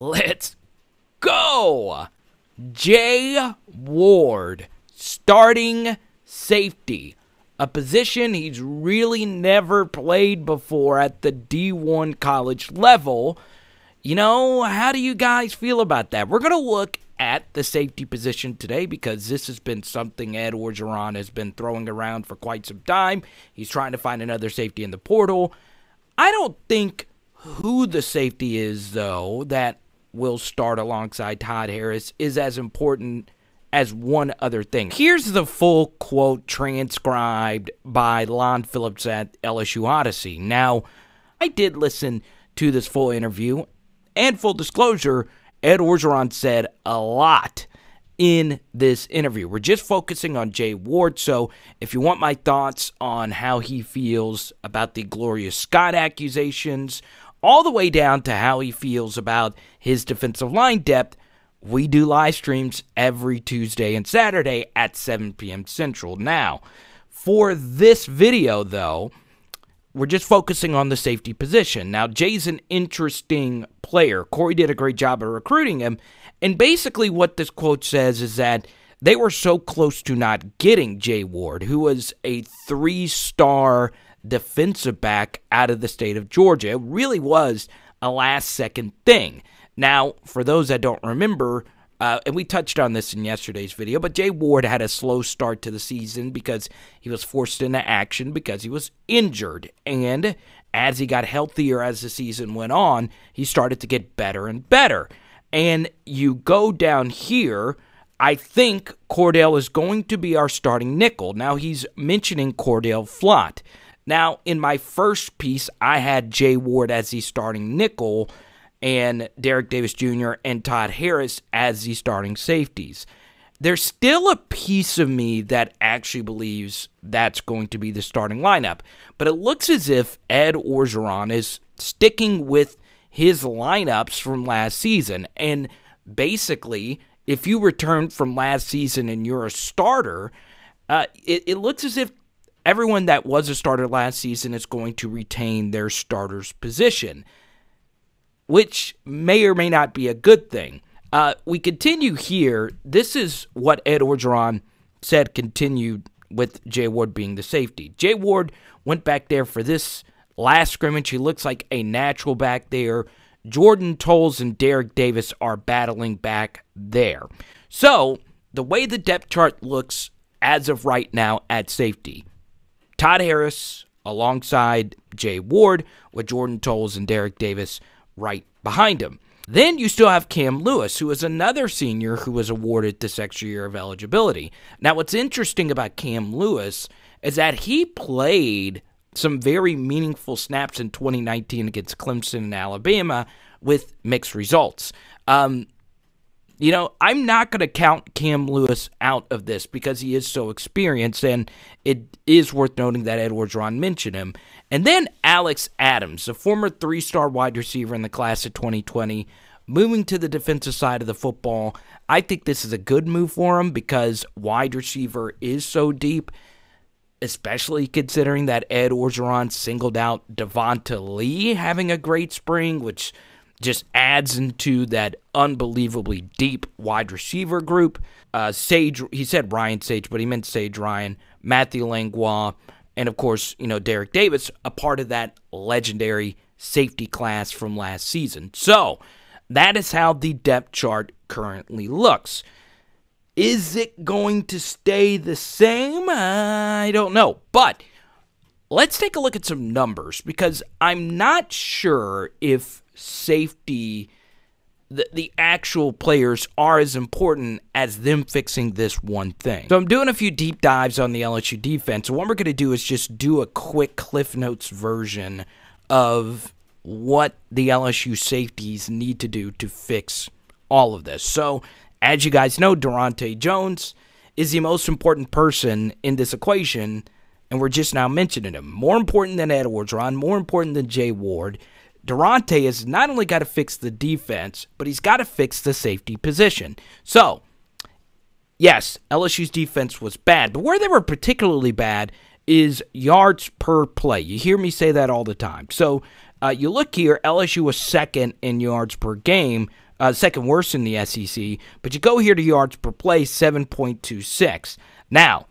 Let's go! Jay Ward, starting safety, a position he's really never played before at the D1 college level. You know, how do you guys feel about that? We're going to look at the safety position today because this has been something Ed Orgeron has been throwing around for quite some time. He's trying to find another safety in the portal. I don't think who the safety is, though, that will start alongside Todd Harris is as important as one other thing. Here's the full quote transcribed by Lon Phillips at LSU Odyssey. Now, I did listen to this full interview, and full disclosure, Ed Orgeron said a lot in this interview. We're just focusing on Jay Ward, so if you want my thoughts on how he feels about the Gloria Scott accusations, all the way down to how he feels about his defensive line depth. We do live streams every Tuesday and Saturday at 7 p.m. Central. Now, for this video, though, we're just focusing on the safety position. Now, Jay's an interesting player. Corey did a great job of recruiting him. And basically, what this quote says is that they were so close to not getting Jay Ward, who was a three star defensive back out of the state of Georgia. It really was a last second thing. Now, for those that don't remember, uh, and we touched on this in yesterday's video, but Jay Ward had a slow start to the season because he was forced into action because he was injured. And as he got healthier as the season went on, he started to get better and better. And you go down here, I think Cordell is going to be our starting nickel. Now he's mentioning Cordell Flott. Now, in my first piece, I had Jay Ward as the starting nickel and Derek Davis Jr. and Todd Harris as the starting safeties. There's still a piece of me that actually believes that's going to be the starting lineup, but it looks as if Ed Orgeron is sticking with his lineups from last season. And basically, if you return from last season and you're a starter, uh, it, it looks as if everyone that was a starter last season is going to retain their starter's position, which may or may not be a good thing. Uh, we continue here. This is what Ed Orgeron said continued with Jay Ward being the safety. Jay Ward went back there for this last scrimmage. He looks like a natural back there. Jordan Tolles and Derek Davis are battling back there. So, the way the depth chart looks as of right now at safety, Todd Harris alongside Jay Ward, with Jordan Tolles and Derek Davis right behind him. Then you still have Cam Lewis, who is another senior who was awarded this extra year of eligibility. Now, what's interesting about Cam Lewis is that he played some very meaningful snaps in 2019 against Clemson and Alabama with mixed results. Um, you know, I'm not going to count Cam Lewis out of this because he is so experienced, and it is worth noting that Ed Orgeron mentioned him. And then Alex Adams, a former three star wide receiver in the class of 2020, moving to the defensive side of the football. I think this is a good move for him because wide receiver is so deep, especially considering that Ed Orgeron singled out Devonta Lee having a great spring, which just adds into that unbelievably deep wide receiver group. Uh, Sage, he said Ryan Sage, but he meant Sage Ryan, Matthew Langlois, and of course, you know, Derek Davis, a part of that legendary safety class from last season. So that is how the depth chart currently looks. Is it going to stay the same? I don't know. But Let's take a look at some numbers because I'm not sure if safety, the, the actual players, are as important as them fixing this one thing. So I'm doing a few deep dives on the LSU defense. So what we're going to do is just do a quick Cliff Notes version of what the LSU safeties need to do to fix all of this. So, as you guys know, Durante Jones is the most important person in this equation and we're just now mentioning him. More important than Edwards, Ron, more important than Jay Ward. Durante has not only got to fix the defense, but he's got to fix the safety position. So, yes, LSU's defense was bad, but where they were particularly bad is yards per play. You hear me say that all the time. So, uh, you look here, LSU was second in yards per game, uh, second worst in the SEC, but you go here to yards per play, 7.26. Now,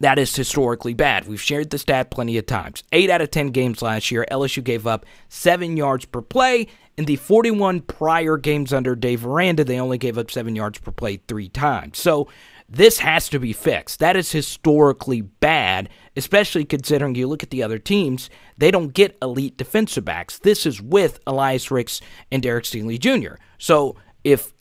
that is historically bad. We've shared the stat plenty of times. 8 out of 10 games last year, LSU gave up 7 yards per play. In the 41 prior games under Dave Aranda, they only gave up 7 yards per play three times. So this has to be fixed. That is historically bad, especially considering you look at the other teams, they don't get elite defensive backs. This is with Elias Ricks and Derek Stingley Jr. So if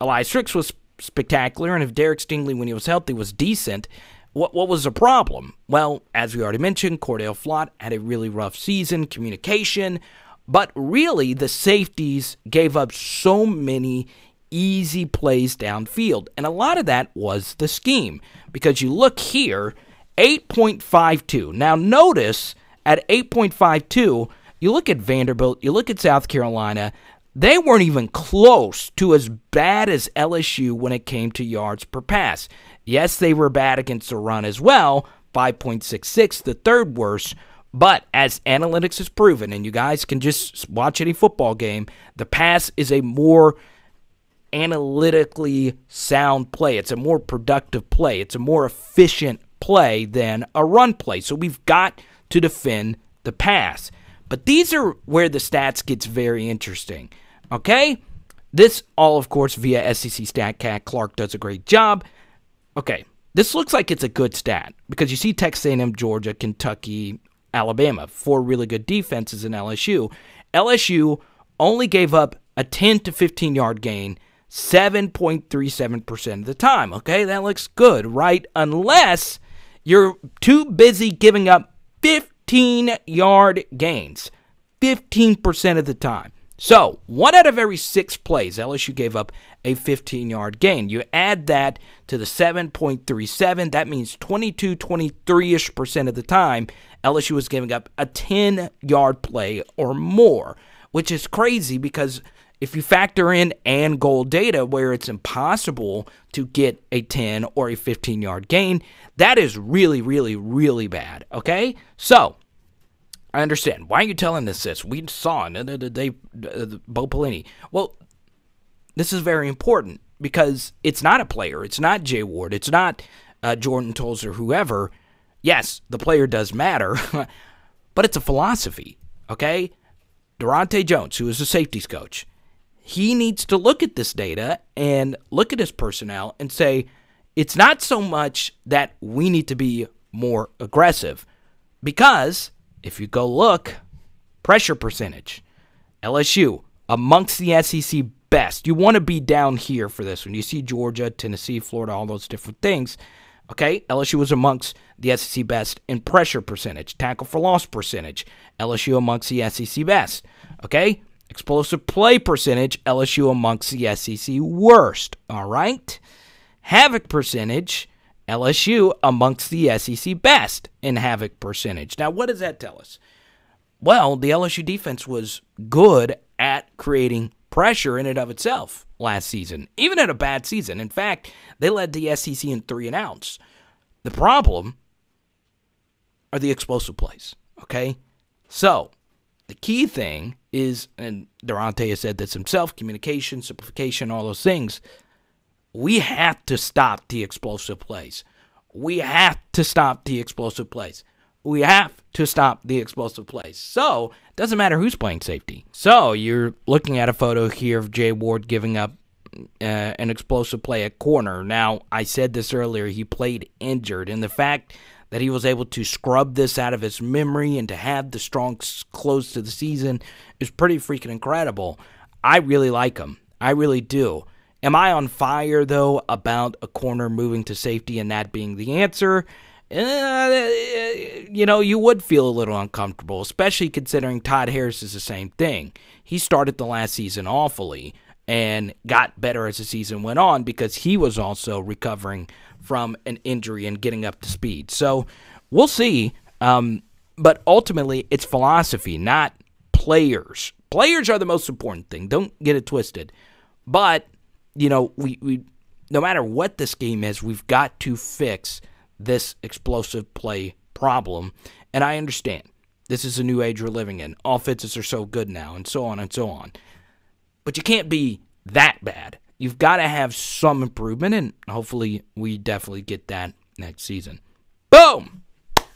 Elias Ricks was spectacular and if Derek Stingley, when he was healthy, was decent, what, what was the problem? Well, as we already mentioned, Cordell Flott had a really rough season, communication, but really the safeties gave up so many easy plays downfield. And a lot of that was the scheme because you look here, 8.52. Now, notice at 8.52, you look at Vanderbilt, you look at South Carolina, they weren't even close to as bad as LSU when it came to yards per pass. Yes, they were bad against the run as well, 5.66, the third worst. But as analytics has proven, and you guys can just watch any football game, the pass is a more analytically sound play. It's a more productive play. It's a more efficient play than a run play. So we've got to defend the pass. But these are where the stats gets very interesting. Okay? This all, of course, via SEC StatCat. Clark does a great job. Okay, this looks like it's a good stat because you see Texas A&M, Georgia, Kentucky, Alabama, four really good defenses in LSU. LSU only gave up a 10 to 15 yard gain 7.37% of the time. Okay, that looks good, right? Unless you're too busy giving up 15 yard gains 15% of the time. So, one out of every six plays, LSU gave up a 15 yard gain. You add that to the 7.37, that means 22, 23 ish percent of the time, LSU was giving up a 10 yard play or more, which is crazy because if you factor in and goal data where it's impossible to get a 10 or a 15 yard gain, that is really, really, really bad. Okay? So, I understand. Why are you telling us this? We saw they uh, Bo Pelini. Well, this is very important because it's not a player. It's not Jay Ward. It's not uh, Jordan Tolzer. whoever. Yes, the player does matter, but it's a philosophy. Okay, Durante Jones, who is the safeties coach, he needs to look at this data and look at his personnel and say it's not so much that we need to be more aggressive because if you go look, pressure percentage, LSU amongst the SEC best. You want to be down here for this when you see Georgia, Tennessee, Florida, all those different things. Okay, LSU was amongst the SEC best in pressure percentage, tackle for loss percentage. LSU amongst the SEC best. Okay, explosive play percentage. LSU amongst the SEC worst. All right, havoc percentage. LSU amongst the SEC best in havoc percentage. Now, what does that tell us? Well, the LSU defense was good at creating pressure in and of itself last season, even at a bad season. In fact, they led the SEC in three and outs. The problem are the explosive plays, okay? So, the key thing is, and Durante has said this himself communication, simplification, all those things we have to stop the explosive plays. We have to stop the explosive plays. We have to stop the explosive plays. So, doesn't matter who's playing safety. So, you're looking at a photo here of Jay Ward giving up uh, an explosive play at corner. Now, I said this earlier, he played injured, and the fact that he was able to scrub this out of his memory and to have the strong close to the season is pretty freaking incredible. I really like him. I really do. Am I on fire, though, about a corner moving to safety and that being the answer? Uh, you know, you would feel a little uncomfortable, especially considering Todd Harris is the same thing. He started the last season awfully and got better as the season went on because he was also recovering from an injury and getting up to speed. So we'll see. Um, but ultimately, it's philosophy, not players. Players are the most important thing. Don't get it twisted. But you know, we, we no matter what this game is, we've got to fix this explosive play problem. And I understand this is a new age we're living in. Offenses are so good now, and so on and so on. But you can't be that bad. You've got to have some improvement, and hopefully, we definitely get that next season. Boom!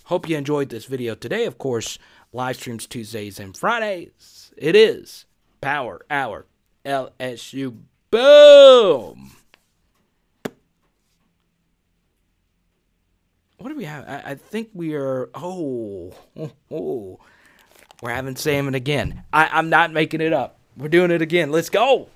Hope you enjoyed this video today. Of course, live streams Tuesdays and Fridays. It is Power Hour LSU Boom. What do we have? I, I think we are. Oh, oh, oh, we're having salmon again. I, I'm not making it up. We're doing it again. Let's go.